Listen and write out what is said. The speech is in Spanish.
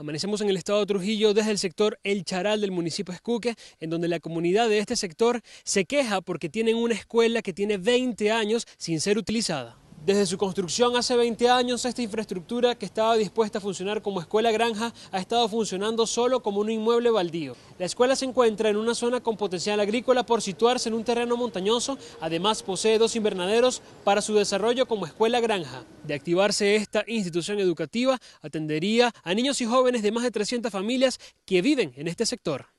Amanecemos en el estado de Trujillo desde el sector El Charal del municipio Escuque, en donde la comunidad de este sector se queja porque tienen una escuela que tiene 20 años sin ser utilizada. Desde su construcción hace 20 años, esta infraestructura que estaba dispuesta a funcionar como escuela granja ha estado funcionando solo como un inmueble baldío. La escuela se encuentra en una zona con potencial agrícola por situarse en un terreno montañoso, además posee dos invernaderos para su desarrollo como escuela granja. De activarse esta institución educativa, atendería a niños y jóvenes de más de 300 familias que viven en este sector.